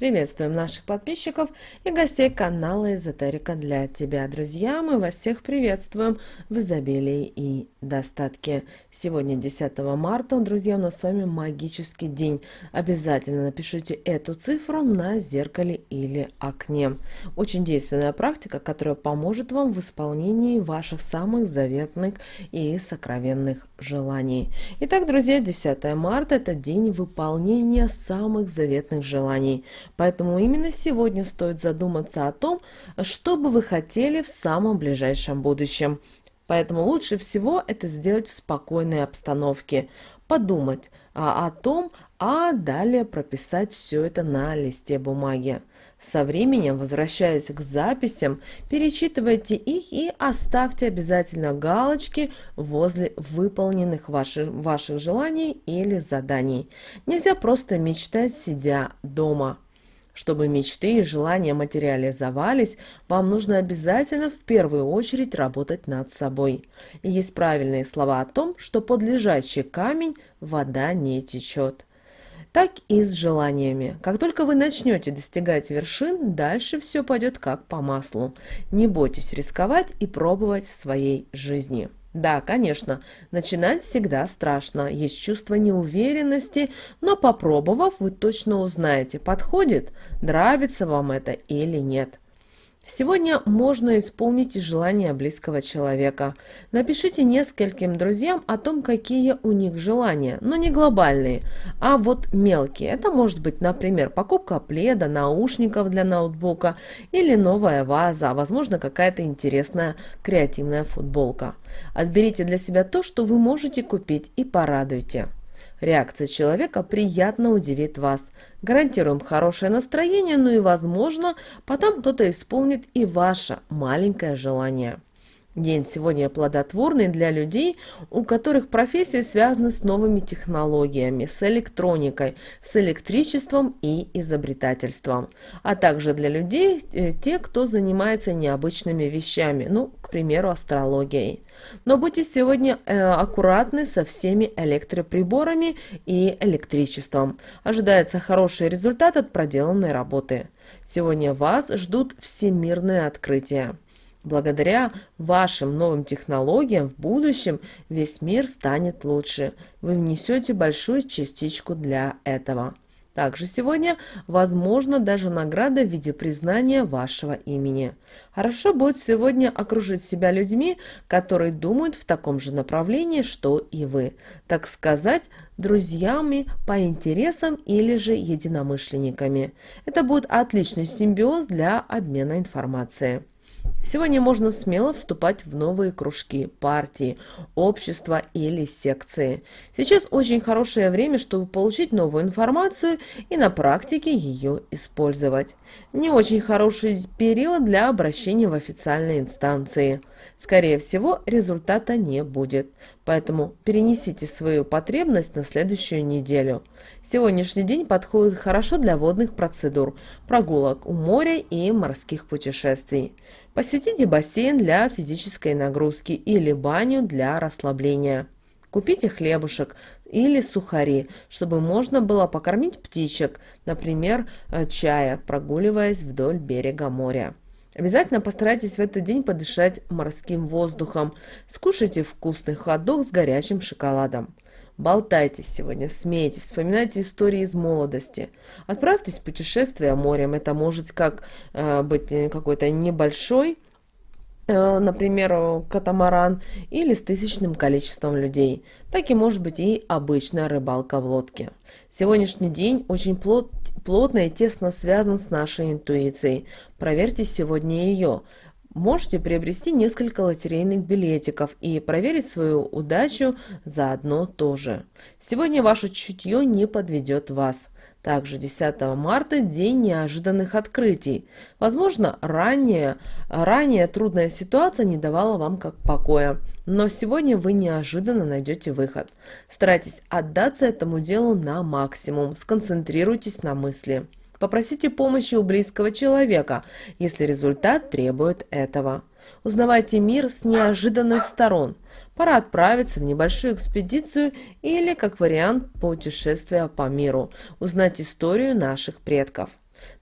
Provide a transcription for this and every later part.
Приветствуем наших подписчиков и гостей канала Эзотерика для тебя, друзья. Мы вас всех приветствуем в изобилии и достатке. Сегодня 10 марта, друзья, у нас с вами магический день. Обязательно напишите эту цифру на зеркале или окне. Очень действенная практика, которая поможет вам в исполнении ваших самых заветных и сокровенных желаний. Итак, друзья, 10 марта – это день выполнения самых заветных желаний – Поэтому именно сегодня стоит задуматься о том, что бы вы хотели в самом ближайшем будущем. Поэтому лучше всего это сделать в спокойной обстановке, подумать а, о, том, а далее прописать все это на листе бумаги. Со временем, возвращаясь к записям, перечитывайте их и оставьте обязательно галочки возле выполненных ваших, ваших желаний или заданий. Нельзя просто мечтать, сидя дома. Чтобы мечты и желания материализовались, вам нужно обязательно в первую очередь работать над собой. И есть правильные слова о том, что под лежащий камень вода не течет. Так и с желаниями. Как только вы начнете достигать вершин, дальше все пойдет как по маслу. Не бойтесь рисковать и пробовать в своей жизни. Да, конечно, начинать всегда страшно, есть чувство неуверенности, но попробовав, вы точно узнаете, подходит, нравится вам это или нет. Сегодня можно исполнить желание близкого человека. Напишите нескольким друзьям о том, какие у них желания, но не глобальные, а вот мелкие. Это может быть, например, покупка пледа, наушников для ноутбука или новая ваза, а возможно какая-то интересная креативная футболка. Отберите для себя то, что вы можете купить и порадуйте. Реакция человека приятно удивит вас. Гарантируем хорошее настроение, ну и возможно, потом кто-то исполнит и ваше маленькое желание. День сегодня плодотворный для людей, у которых профессия связана с новыми технологиями, с электроникой, с электричеством и изобретательством, а также для людей, э, те, кто занимается необычными вещами, ну, к примеру, астрологией. Но будьте сегодня э, аккуратны со всеми электроприборами и электричеством. Ожидается хороший результат от проделанной работы. Сегодня вас ждут всемирные открытия. Благодаря вашим новым технологиям в будущем весь мир станет лучше. Вы внесете большую частичку для этого. Также сегодня возможно даже награда в виде признания вашего имени. Хорошо будет сегодня окружить себя людьми, которые думают в таком же направлении, что и вы. Так сказать, друзьями по интересам или же единомышленниками. Это будет отличный симбиоз для обмена информацией. Сегодня можно смело вступать в новые кружки, партии, общества или секции. Сейчас очень хорошее время, чтобы получить новую информацию и на практике ее использовать. Не очень хороший период для обращения в официальные инстанции. Скорее всего, результата не будет поэтому перенесите свою потребность на следующую неделю. Сегодняшний день подходит хорошо для водных процедур, прогулок у моря и морских путешествий. Посетите бассейн для физической нагрузки или баню для расслабления. Купите хлебушек или сухари, чтобы можно было покормить птичек, например, э, чая, прогуливаясь вдоль берега моря. Обязательно постарайтесь в этот день подышать морским воздухом. Скушайте вкусный хот-дог с горячим шоколадом. Болтайте сегодня, смейтесь, вспоминайте истории из молодости. Отправьтесь в путешествие морем. Это может как э, быть э, какой-то небольшой Э, например, э, катамаран, или с тысячным количеством людей. Так и может быть и обычная рыбалка в лодке. Сегодняшний день очень плот, плотно и тесно связан с нашей интуицией. Проверьте сегодня ее. Можете приобрести несколько лотерейных билетиков и проверить свою удачу заодно тоже. Сегодня ваше чутье не подведет вас – также 10 марта – день неожиданных открытий. Возможно, ранее, ранее трудная ситуация не давала вам как покоя, но сегодня вы неожиданно найдете выход. Старайтесь отдаться этому делу на максимум, сконцентрируйтесь на мысли. Попросите помощи у близкого человека, если результат требует этого. Узнавайте мир с неожиданных сторон пора отправиться в небольшую экспедицию или, как вариант, путешествия по миру, узнать историю наших предков.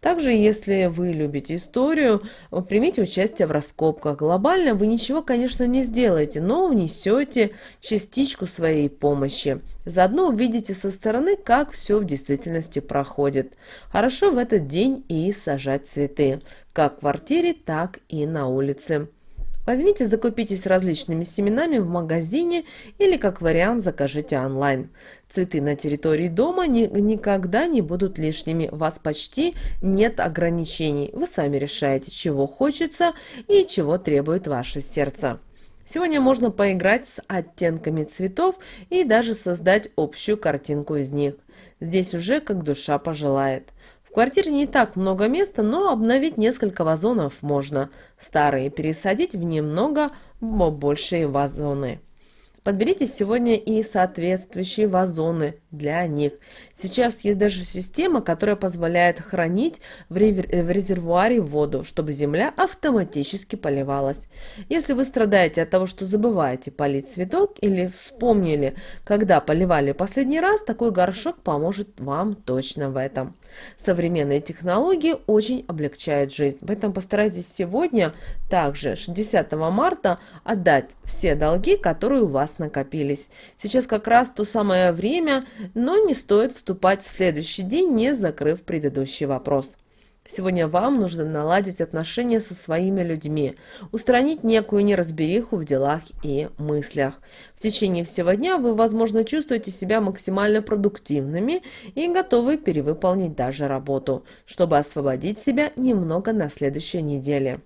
Также, если вы любите историю, примите участие в раскопках. Глобально вы ничего, конечно, не сделаете, но внесете частичку своей помощи. Заодно увидите со стороны, как все в действительности проходит. Хорошо в этот день и сажать цветы, как в квартире, так и на улице. Возьмите, закупитесь различными семенами в магазине или, как вариант, закажите онлайн. Цветы на территории дома ни, никогда не будут лишними. У вас почти нет ограничений. Вы сами решаете, чего хочется и чего требует ваше сердце. Сегодня можно поиграть с оттенками цветов и даже создать общую картинку из них. Здесь уже как душа пожелает квартире не так много места, но обновить несколько вазонов можно. Старые пересадить в немного большие вазоны. Подберите сегодня и соответствующие вазоны для них. Сейчас есть даже система, которая позволяет хранить э, в резервуаре воду, чтобы земля автоматически поливалась. Если вы страдаете от того, что забываете полить цветок или вспомнили, когда поливали последний раз, такой горшок поможет вам точно в этом. Современные технологии очень облегчают жизнь. Поэтому постарайтесь сегодня, также 60 марта, отдать все долги, которые у вас накопились. Сейчас как раз то самое время, но не стоит вступать в следующий день, не закрыв предыдущий вопрос. Сегодня вам нужно наладить отношения со своими людьми, устранить некую неразбериху в делах и мыслях. В течение всего дня вы, возможно, чувствуете себя максимально продуктивными и готовы перевыполнить даже работу, чтобы освободить себя немного на следующей неделе.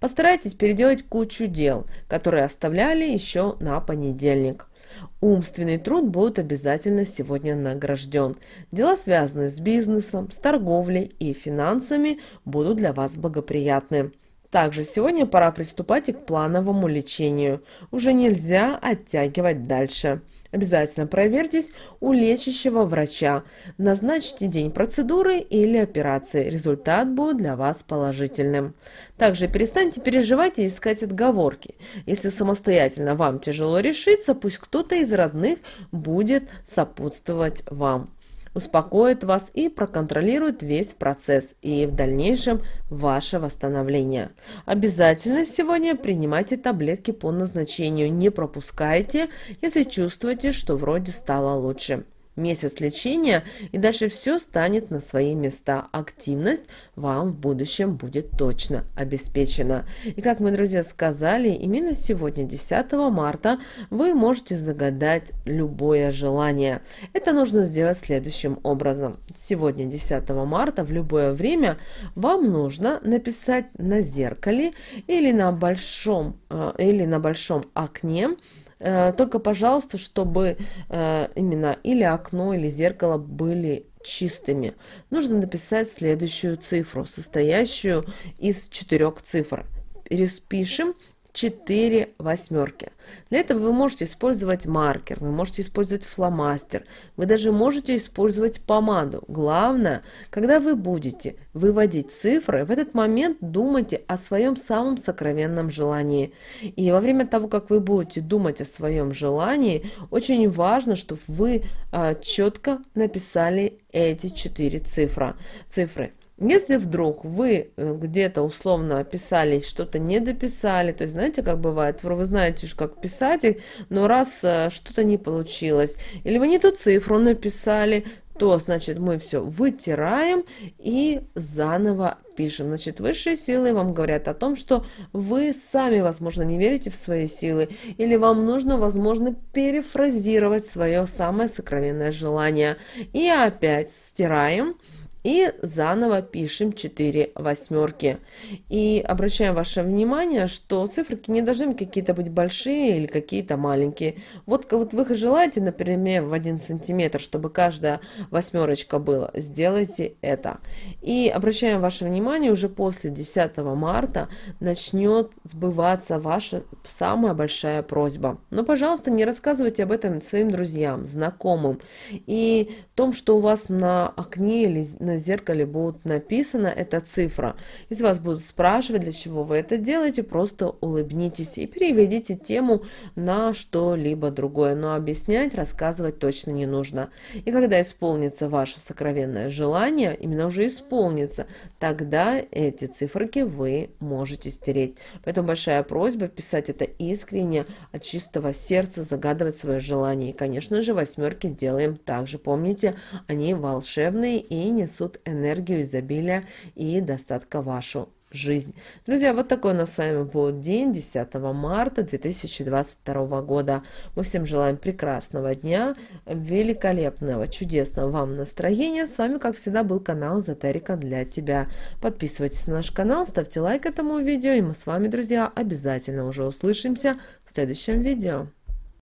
Постарайтесь переделать кучу дел, которые оставляли еще на понедельник – Умственный труд будет обязательно сегодня награжден. Дела, связанные с бизнесом, с торговлей и финансами, будут для вас благоприятны. Также сегодня пора приступать и к плановому лечению. Уже нельзя оттягивать дальше. Обязательно проверьтесь у лечащего врача. Назначьте день процедуры или операции. Результат будет для вас положительным. Также перестаньте переживать и искать отговорки. Если самостоятельно вам тяжело решиться, пусть кто-то из родных будет сопутствовать вам успокоит вас и проконтролирует весь процесс и в дальнейшем ваше восстановление. Обязательно сегодня принимайте таблетки по назначению, не пропускайте, если чувствуете, что вроде стало лучше месяц лечения, и дальше все станет на свои места. Активность вам в будущем будет точно обеспечена. И как мы, друзья, сказали, именно сегодня, 10 марта, вы можете загадать любое желание. Это нужно сделать следующим образом. Сегодня, 10 марта, в любое время вам нужно написать на зеркале или на большом, э, или на большом окне Э, только, пожалуйста, чтобы э, именно или окно, или зеркало были чистыми. Нужно написать следующую цифру, состоящую из четырех цифр. Переспишем 4 восьмерки. Для этого вы можете использовать маркер, вы можете использовать фломастер, вы даже можете использовать помаду. Главное, когда вы будете выводить цифры, в этот момент думайте о своем самом сокровенном желании. И во время того, как вы будете думать о своем желании, очень важно, чтобы вы а, четко написали эти четыре цифра, цифры. Если вдруг вы э, где-то условно описали, что-то не дописали, то есть знаете, как бывает, вы знаете уж как писатель, но раз э, что-то не получилось, или вы не ту цифру написали, то значит мы все вытираем и заново пишем. Значит, высшие силы вам говорят о том, что вы сами, возможно, не верите в свои силы, или вам нужно, возможно, перефразировать свое самое сокровенное желание. И опять стираем и заново пишем 4 восьмерки. И обращаем ваше внимание, что цифры не должны какие-то быть большие или какие-то маленькие. Вот, вот вы желаете, например, в 1 сантиметр, чтобы каждая восьмерочка была, сделайте это. И обращаем ваше внимание, уже после 10 марта начнет сбываться ваша самая большая просьба. Но, пожалуйста, не рассказывайте об этом своим друзьям, знакомым. И том, что у вас на окне или на на зеркале будет написана эта цифра. Из вас будут спрашивать, для чего вы это делаете, просто улыбнитесь и переведите тему на что-либо другое. Но объяснять, рассказывать точно не нужно. И когда исполнится ваше сокровенное желание, именно уже исполнится, тогда эти цифрки вы можете стереть. Поэтому большая просьба писать это искренне, от чистого сердца, загадывать свое желание. И, конечно же, восьмерки делаем также. Помните, они волшебные и несут принесут энергию изобилия и достатка вашу жизнь. Друзья, вот такой у нас с вами был день 10 марта 2022 года. Мы всем желаем прекрасного дня, великолепного, чудесного вам настроения. С вами, как всегда, был канал Эзотерика для тебя. Подписывайтесь на наш канал, ставьте лайк этому видео, и мы с вами, друзья, обязательно уже услышимся в следующем видео.